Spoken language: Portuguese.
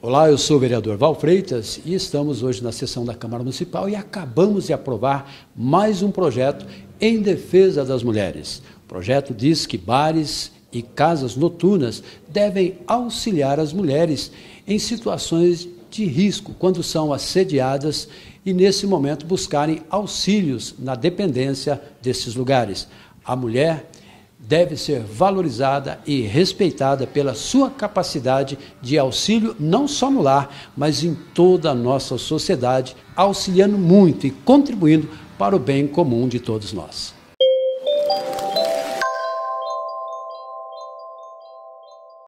Olá, eu sou o vereador Val Freitas e estamos hoje na sessão da Câmara Municipal e acabamos de aprovar mais um projeto em defesa das mulheres. O projeto diz que bares e casas noturnas devem auxiliar as mulheres em situações de risco quando são assediadas e, nesse momento, buscarem auxílios na dependência desses lugares. A mulher deve ser valorizada e respeitada pela sua capacidade de auxílio, não só no lar, mas em toda a nossa sociedade, auxiliando muito e contribuindo para o bem comum de todos nós.